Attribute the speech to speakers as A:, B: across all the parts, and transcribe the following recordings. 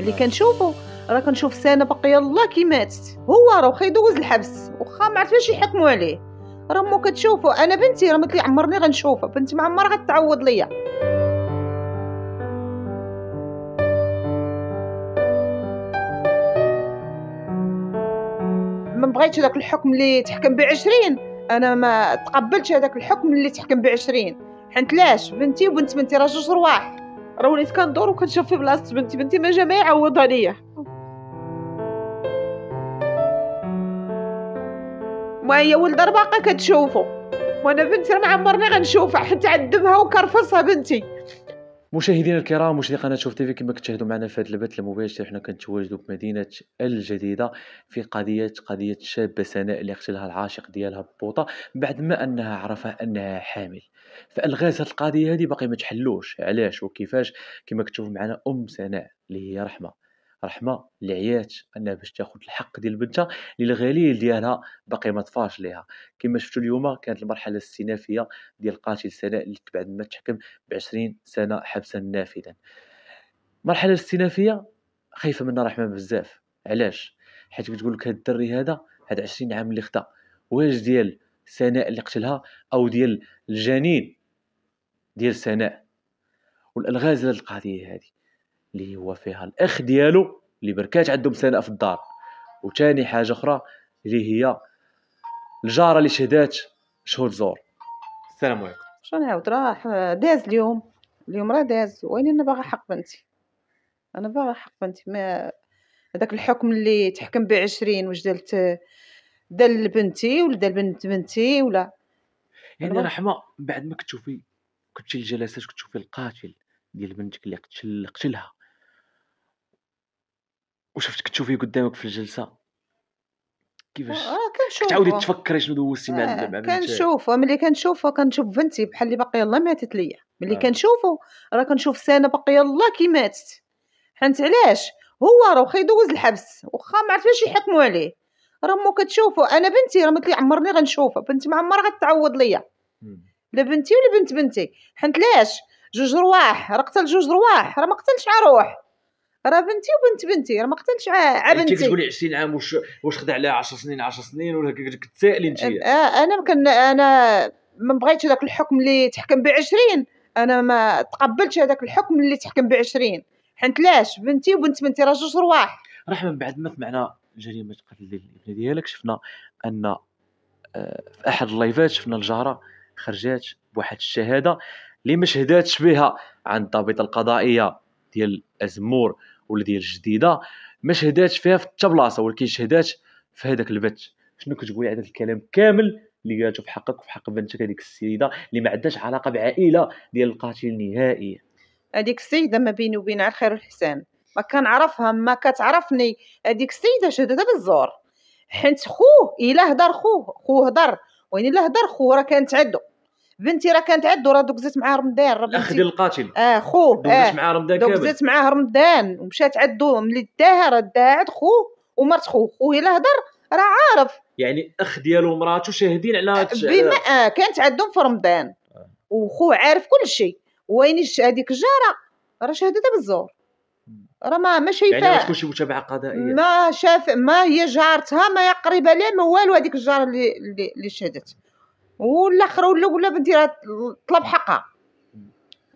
A: ملي كنشوفو راه كنشوف سنه باقيه الله كي ماتت هو راه واخا يدوز الحبس واخا ما عرف باش يحكموا عليه راه مو كتشوفو انا بنتي راه مثلي عمرني غنشوفها بنتي ما عمرها غتعوض ليا ما بغيتش داك الحكم اللي تحكم بعشرين انا ما تقبلتش هذاك الحكم اللي تحكم بعشرين حنت لاش بنتي وبنت بنتي راه جوج رواح راه وليت كندور وكنشوف في بلاصه بنتي بنتي ما جا ما يعوض عليا ما هي ولد باقا كتشوفو وانا بنتي راه ما عمرني غنشوفها حيت عذبها وكرفصها بنتي
B: مشاهدينا الكرام مشاهدي قناه شوف تيفي كما كتشاهدوا معنا في هذا البث المباشر حنا كنتواجدوا بمدينه الجديده في قضيه قضيه شابه سناء اللي قتلها العاشق ديالها بوطه بعد ما انها عرفها انها حامل فالغاز هاد القضيه هذه باقي ما تحلوش علاش وكيفاش كما كتشوفوا معنا ام سناء اللي هي رحمه رحمه اللي عيات انها باش تاخذ الحق ديال بنتها اللي الغليل ديالها باقي ما طفاش ليها كما شفتوا اليوم كانت المرحله الاستئنافيه ديال قاتل سناء اللي بعد ما تحكم ب 20 سنه حبسا نافذا المرحله الاستئنافيه خايفه منها رحمه بزاف علاش حيت كتقول لك هاد الدري هذا هاد 20 عام اللي خدا واش ديال سناء اللي قتلها او ديال الجنين ديال سناء والالغاز لهاد القضيه هذه اللي هو فيها الاخ ديالو اللي بركات عندهم سنه في الدار وثاني حاجه اخرى اللي هي الجاره اللي شهدات شهود زور السلام عليكم
A: شنو نعاود راه داز اليوم اليوم راه داز وين انا باغا حق بنتي انا باغا حق بنتي ما هذاك الحكم اللي تحكم ب 20 واش دالت دال لبنتي ولا دال بنت بنتي ولا يعني رحمه
B: بعد ما كتشوفي كتشي الجلسات كتشوفي القاتل ديال بنتك اللي قتل قتلها وشفتك تشوفيه قدامك في الجلسه كيفاش آه، آه،
A: كتعاودي تفكري
B: شنو دوزتي مع آه كنشوفه
A: ملي كنشوفه كنشوف بنتي بحال اللي باقي الله ماتت ليا ملي آه. كنشوفه راه كنشوف سنه باقي الله كي ماتت حنت علاش هو راه واخا يدوز الحبس واخا ما عرفتش يحكموا عليه راه مو كتشوفو انا بنتي راه مثلي عمرني غنشوفها بنتي ما عمرها غتعوض ليا لا بنتي ولا بنت بنتي حنت علاش جوج رواح راه قتل جوج رواح راه ما قتلش على روح راه بنتي وبنت بنتي راه ما قتلتش ع بنتي انت كتقولي
B: 20 عام واش واش خدع عليها 10 سنين 10 سنين ولا كتسائلي انت آه،
A: انا كان انا ما بغيتش هذاك الحكم اللي تحكم ب 20 انا ما تقبلتش هذاك الحكم اللي تحكم ب 20 حنت لاش بنتي وبنت بنتي راه جوج رواح
B: راه من بعد ما سمعنا جريمه قتل الابن ديالك شفنا ان آه، في احد اللايفات شفنا الجاره خرجات بواحد الشهاده اللي ما شهداتش بها عند الضابطه القضائيه ديال ازمور ولا ديال جديده ما شهداتش فيها في حتى بلاصه ولكن شهدات في هذاك البث شنو على هذا الكلام كامل اللي قالته في حقك وفي حق بنتك هذيك السيده اللي ما عندهاش علاقه بعائله ديال القاتل نهائيا
A: هذيك السيده ما بيني وبينها الخير والحسان ما كنعرفها ما كتعرفني هذيك السيده شهدتها بالزور حيت خوه الا هدر خوه خوه هدر وين الا هدر خوه راه كانت تعدو بنتي راه كانت عاد راه دوك معاه رمضان ربي الاخ ديال القاتل
B: اه خوه آه، دوك زدت رمضان
A: دوك رمضان ومشات عدو ملي داها راه داها عاد خوه ومرت خوه خوه الا هضر راه عارف
B: يعني اخ ديالو ومراته شاهدين على بما
A: آه كانت عندهم في رمضان آه. وخوه عارف كل شيء وين هذيك الجاره راه شاهدتها بالزور راه ما ما يعني ما تكون شي
B: متابعه قضائيه
A: ما شاف ما هي جارتها ما قريبه ليه ما والو هذيك الجاره اللي اللي شهدت والاخره ولا ولا راه طلب حقها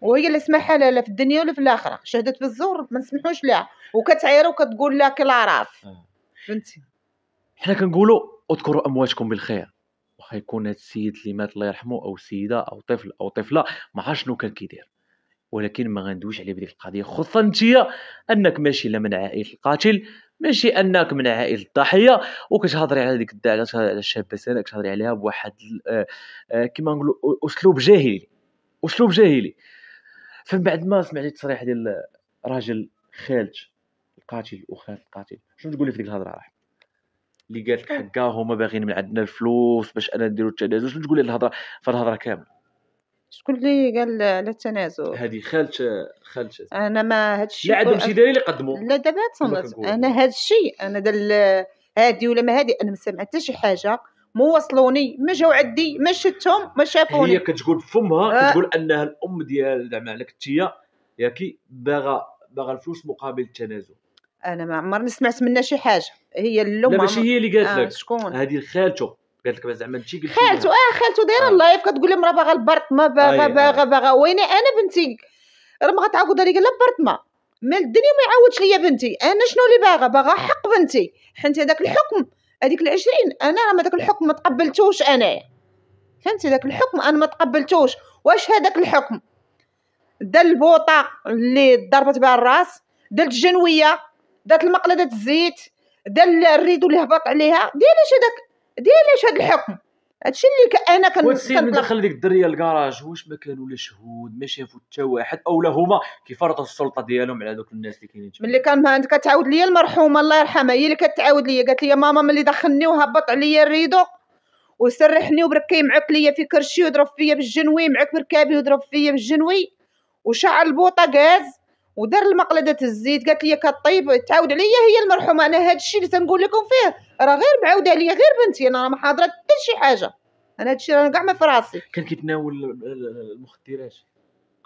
A: وهي اللي اسمها لا في الدنيا ولا في الاخره شهدت بالزور ما نسمحوش لها وكتعير وكتقول لها كلا راس آه. فهمتي
B: حنا كنقولوا اذكروا امواتكم بالخير واخا يكون هاد السيد اللي مات الله يرحمه او سيده او طفل او طفله ما عرف شنو كان كيدير ولكن ما غندويش عليه بديك القضيه خصوصا انت انك ماشي لا من عائله القاتل ماشي انك من عائله الضحيه وكتهضري على ديك الدعاء على الشابه سنه كتهضري عليها بواحد آه، آه، كما نقولوا اسلوب جاهلي اسلوب جاهلي فمن بعد ما سمعتي التصريح ديال راجل خالد القاتل وخالد القاتل شنو تقولي في ديك الهضره راح اللي قالت لك حكا هما باغيين من عندنا الفلوس باش انا نديرو التجاوز شنو تقولي في الهضره فالهضره كامله
A: شكون اللي قال على التنازل
B: هذه خالته خالته
A: انا ما هذا الشيء لا عندهم شي دليل
B: يقدموا لا
A: دابا تصنت انا هذا الشيء انا دل هادي ولا ما هادي انا ما سمعت حتى شي حاجه مو وصلوني ما جاو عندي ما شفتهم ما شافوني
B: هي كتقول فمها آه. كتقول انها الام ديال زعما على التيه ياكي باغا باغا الفلوس مقابل التنازل
A: انا ما عمرني سمعت منها شي حاجه هي الام لا ماشي هي اللي قالت آه، لك آه
B: شكون هذه خالته قالت لك زعما ماشي قلت خالته
A: اه خالته دايره اللايف آه. كتقول لهم راه باغا البرط ما باغا باغا آه. باغا وين انا بنتي راه ما غتعاود لي قال لها برط ما الدنيا ما يعاودش ليا بنتي انا شنو اللي باغا باغا آه. حق بنتي حنت هذاك الحكم هذيك ال20 انا راه داك الحكم ما تقبلتوش انايا فهمتي داك الحكم انا ما تقبلتوش واش هذاك الحكم دا البوطه اللي ضربت بها الراس دات الجنويه دات المقله الزيت دا الريدو اللي هبط عليها ديالاش هذاك ديري هاد الحكم هادشي اللي انا كن وتسير من دخل
B: ديك الدريه الكراج واش ما كانوا لا شهود ما شافوا حتى واحد اولا هما كيفرضوا السلطه ديالهم على دوك الناس اللي كاينين
A: ملي كان انت كتعاود ليا المرحومه الله يرحمها هي اللي كتعاود ليا قالت لي ماما ملي دخلني وهبط عليا الريدو وسرحني وبركي معك ليا في كرشي وضرب فيا بالجنوي معك بركابي وضرب فيا بالجنوي وشعل البوطه كاز ودار المقلده الزيت قالت لي كطيب تعاود عليا هي المرحومه انا هذا الشيء اللي تنقول لكم فيه راه غير معاوده عليا غير بنتي انا راه ما حاضره حتى شي حاجه انا هذا الشيء راه كاع ما في راسي
B: كان كيتناول المخدرات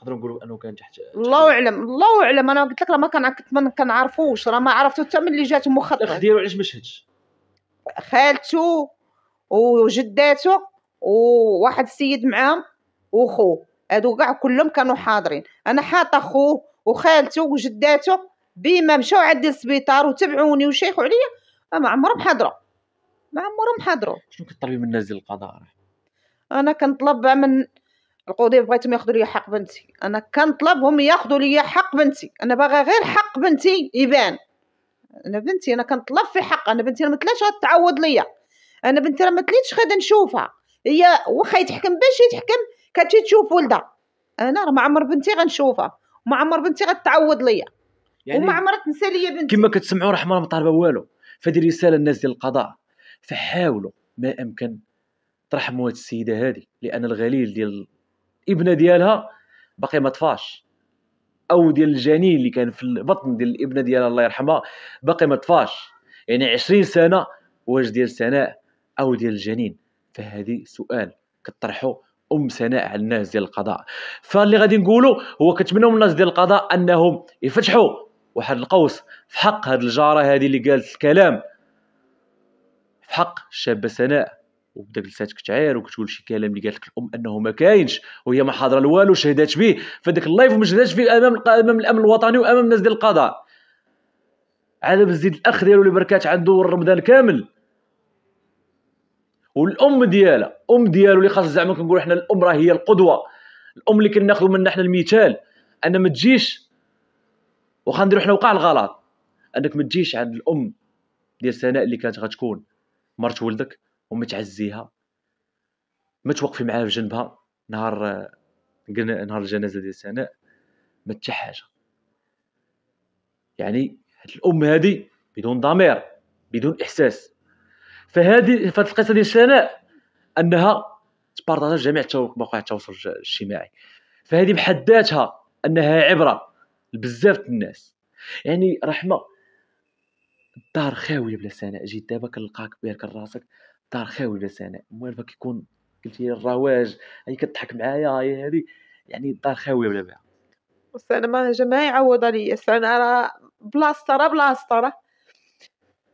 B: نقدروا نقولوا انه كان تحت
A: الله اعلم الله اعلم انا قلت لك راه ما كان كنت ما كنعرفوش راه ما عرفتو حتى من اللي جات مخطط الخدير علاش ما شهدش خالته وجداته وواحد السيد معاهم وخوه هادو كاع كلهم كانوا حاضرين انا حاطه خوه وخالته وجداته بما مشاو عندي للسبيطار وتبعوني وشيخوا عليا ما عمرهم حضروا ما عمرهم حضروا شنو
B: كطلبي من الناس القضاء
A: انا كنطلب من القضيه بغيتهم ياخذوا لي حق بنتي انا كنطلبهم ياخذوا لي حق بنتي انا باغا غير حق بنتي يبان انا بنتي انا كنطلب في حق انا بنتي ما تلاش غتعوض ليا انا بنتي راه ما تليتش غادي نشوفها هي واخا يتحكم باش يتحكم كتجي تشوف ولدها انا راه ما عمر بنتي غنشوفها ما عمر بنتي غتعوض ليا يعني وما عمرها تنسى ليا
B: بنتي كما كتسمعوا راه حمار ما طالبه والو فهذه رساله للناس ديال القضاء فحاولوا ما امكن ترحموا هاد السيده هذه لان الغليل ديال الابنه ديالها باقي ما طفاش او ديال الجنين اللي كان في البطن ديال الابنه ديالها الله يرحمها باقي ما طفاش يعني 20 سنه واش ديال سناء او ديال الجنين فهذه سؤال كطرحوا ام سناء على الناس ديال القضاء فاللي غادي نقولوا هو كنتمنوا من الناس ديال القضاء انهم يفتحوا واحد القوس في حق هاد الجاره هذه اللي قالت الكلام في حق الشابه سناء وبدا جلسات كتعاير وكتقول شي كلام اللي قالت لك الام انه ما كاينش وهي ما حاضره لوالو شهدات به فداك اللايف وما شهدتش فيه امام امام الامن الوطني وامام الناس ديال القضاء عاد بزيد الاخ ديالو اللي بركات عنده رمضان كامل والام ديالها ام ديالو اللي خاص زعما كنقولوا حنا الام راه هي القدوه الام اللي كناخذوا منها حنا المثال ان ما تجيش واخا نديرو حنا وقع الغلط انك ما تجيش عند الام ديال سناء اللي كانت غتكون مرت ولدك وما تعزيها ما توقفي معاها في جنبها نهار نهار الجنازه ديال سناء ما حتى حاجه يعني هاد الام هادي بدون ضمير بدون احساس فهذه فهاد القصه ديال سناء انها تبارطاجها جميع مواقع التواصل الاجتماعي فهذه بحد ذاتها انها عبره لبزاف الناس يعني رحمه الدار خاويه بلا سناء جيت دابا كنلقاك بيركل راسك الدار خاويه بلا سناء موالفه كيكون قلتي الرواج هي كتضحك معايا هي هذه يعني الدار خاويه بلا بها
A: السينما جا ما يعوض عليا السينما راه بلاصتها راه بلاصتها راه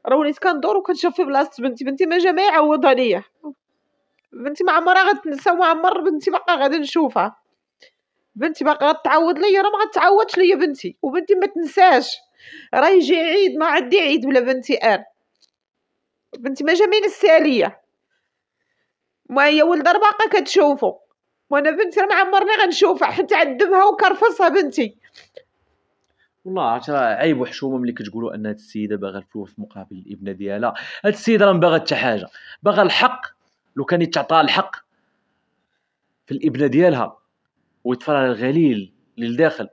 A: راه وليت كندور وكنشوف في بلاصه بنتي بنتي ما جا ما يعوضها ليا بنتي ما عمرها غتنسى وما عمر بنتي باقا غادي نشوفها بنتي باقا غتعوض ليا راه ما غتعوضش ليا بنتي وبنتي ما تنساش راه يجي عيد ما عندي عيد بلا بنتي انا بنتي ما جميل الساليه ما هي ولد باقا كتشوفو وانا بنتي راه ما عمرني غنشوفها حيت عذبها وكرفصها بنتي
B: والله عرفتي راه عيب وحشومه ملي كتقولوا ان هاد السيده باغا الفلوس مقابل الابنه ديالها هاد السيده راه باغا حتى حاجه باغا الحق لو كان يتعطى الحق في الابنه ديالها ويتفرى الغليل للداخل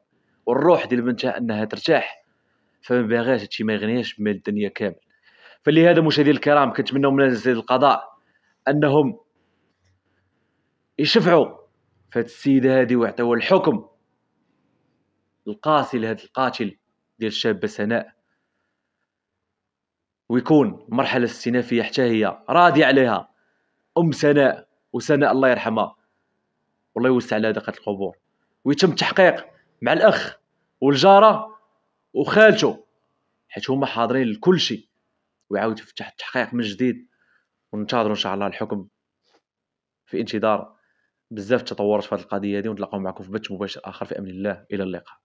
B: والروح ديال بنتها انها ترتاح فما باغاش هادشي ما يغنيهاش بمال الدنيا كامل فلهذا مشاهدي الكرام كنتمنوا من نزل القضاء انهم يشفعوا فهاد السيده هادي ويعطيوها الحكم القاتل هذا القاتل ديال الشابه سناء ويكون المرحله استنافية حتى هي راضي عليها ام سناء وسناء الله يرحمها والله يوسع على دقه القبور ويتم التحقيق مع الاخ والجاره وخالته حيت هما حاضرين لكل شيء ويعاود يفتح التحقيق من جديد وننتظروا ان شاء الله الحكم في انتظار بزاف تطورات في هذه القضيه هذه ونتلاقاو معكم في بث مباشر اخر في امن الله الى اللقاء